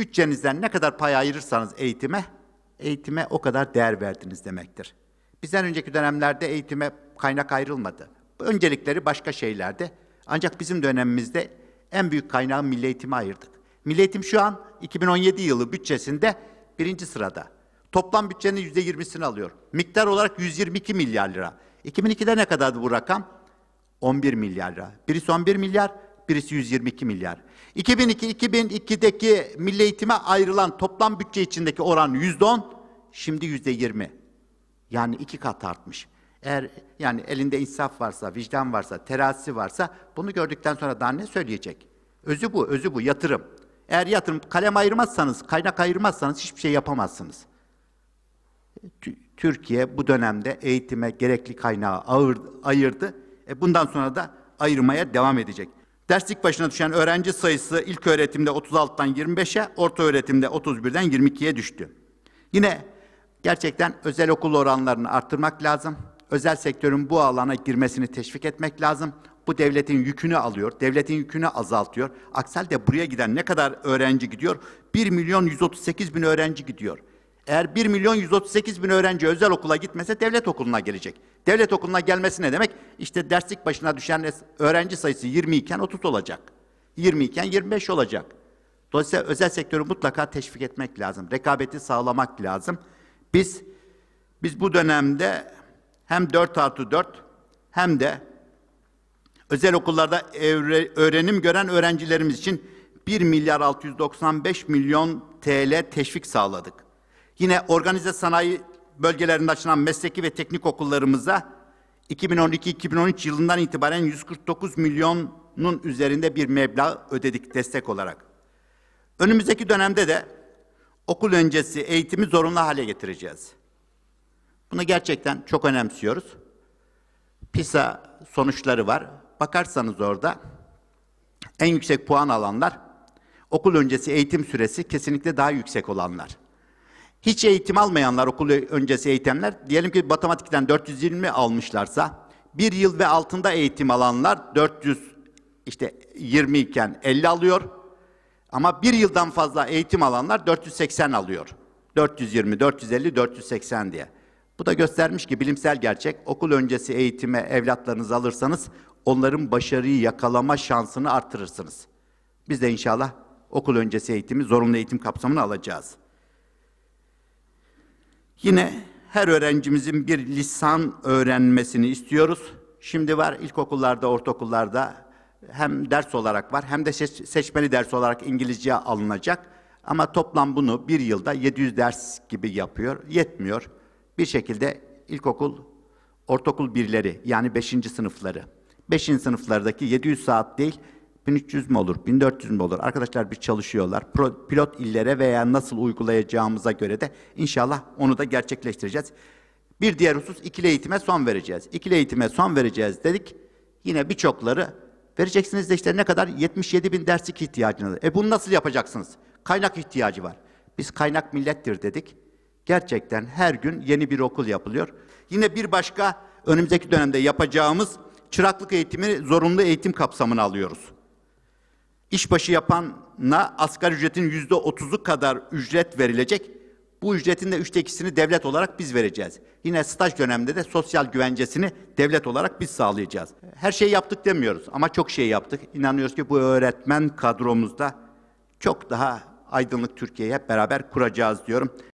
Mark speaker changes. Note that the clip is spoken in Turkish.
Speaker 1: Bütçenizden ne kadar pay ayırırsanız eğitime, eğitime o kadar değer verdiniz demektir. Bizden önceki dönemlerde eğitime kaynak ayrılmadı. Öncelikleri başka şeylerde. Ancak bizim dönemimizde en büyük kaynağı milli eğitime ayırdık. Milli eğitim şu an 2017 yılı bütçesinde birinci sırada. Toplam bütçenin yüzde yirmisini alıyor. Miktar olarak 122 milyar lira. 2002'de ne kadardı bu rakam? 11 milyar lira. Birisi 11 milyar, birisi 122 milyar. 2002-2002'deki milli eğitime ayrılan toplam bütçe içindeki oran %10, şimdi %20. Yani iki kat artmış. Eğer yani elinde insaf varsa, vicdan varsa, terazisi varsa bunu gördükten sonra daha ne söyleyecek? Özü bu, özü bu yatırım. Eğer yatırım kalem ayırmazsanız, kaynak ayırmazsanız hiçbir şey yapamazsınız. Türkiye bu dönemde eğitime gerekli kaynağı ağır, ayırdı. E bundan sonra da ayırmaya devam edecek. Derslik başına düşen öğrenci sayısı ilk öğretimde 36'dan 25'e, orta öğretimde 31'den 22'ye düştü. Yine gerçekten özel okul oranlarını arttırmak lazım. Özel sektörün bu alana girmesini teşvik etmek lazım. Bu devletin yükünü alıyor, devletin yükünü azaltıyor. Aksel de buraya giden ne kadar öğrenci gidiyor? 1 milyon 138 bin öğrenci gidiyor. Eğer 1 milyon 138 bin öğrenci özel okula gitmese devlet okuluna gelecek. Devlet okuluna gelmesi ne demek? İşte derslik başına düşen öğrenci sayısı 20 iken 30 olacak. 20 iken 25 olacak. Dolayısıyla özel sektörü mutlaka teşvik etmek lazım. Rekabeti sağlamak lazım. Biz biz bu dönemde hem 4 artı 4 hem de özel okullarda evre, öğrenim gören öğrencilerimiz için 1 milyar 695 milyon TL teşvik sağladık. Yine organize sanayi bölgelerinde açılan mesleki ve teknik okullarımıza 2012-2013 yılından itibaren 149 milyonun üzerinde bir meblağ ödedik destek olarak. Önümüzdeki dönemde de okul öncesi eğitimi zorunlu hale getireceğiz. Bunu gerçekten çok önemsiyoruz. PISA sonuçları var. Bakarsanız orada en yüksek puan alanlar okul öncesi eğitim süresi kesinlikle daha yüksek olanlar. Hiç eğitim almayanlar, okul öncesi eğitimler, diyelim ki matematikten 420 almışlarsa, bir yıl ve altında eğitim alanlar 420 iken 50 alıyor. Ama bir yıldan fazla eğitim alanlar 480 alıyor. 420, 450, 480 diye. Bu da göstermiş ki bilimsel gerçek okul öncesi eğitime evlatlarınızı alırsanız onların başarıyı yakalama şansını artırırsınız. Biz de inşallah okul öncesi eğitimi zorunlu eğitim kapsamına alacağız. Yine her öğrencimizin bir lisan öğrenmesini istiyoruz. Şimdi var ilkokullarda, ortaokullarda hem ders olarak var hem de seçmeli ders olarak İngilizce alınacak. Ama toplam bunu bir yılda 700 ders gibi yapıyor. Yetmiyor. Bir şekilde ilkokul, ortaokul birleri yani 5. sınıfları. 5. sınıflardaki 700 saat değil 1300 mü olur, 1400 mü olur? Arkadaşlar bir çalışıyorlar. Pro, pilot illere veya nasıl uygulayacağımıza göre de inşallah onu da gerçekleştireceğiz. Bir diğer husus ikili eğitime son vereceğiz. İkili eğitime son vereceğiz dedik. Yine birçokları vereceksiniz de işte ne kadar 77 bin derslik ihtiyacınız. E bunu nasıl yapacaksınız? Kaynak ihtiyacı var. Biz kaynak millettir dedik. Gerçekten her gün yeni bir okul yapılıyor. Yine bir başka önümüzdeki dönemde yapacağımız çıraklık eğitimi zorunlu eğitim kapsamını alıyoruz. İşbaşı yapana asgari ücretin yüzde otuzu kadar ücret verilecek. Bu ücretin de üçte ikisini devlet olarak biz vereceğiz. Yine staj döneminde de sosyal güvencesini devlet olarak biz sağlayacağız. Her şeyi yaptık demiyoruz ama çok şey yaptık. İnanıyoruz ki bu öğretmen kadromuzda çok daha aydınlık Türkiye'yi hep beraber kuracağız diyorum.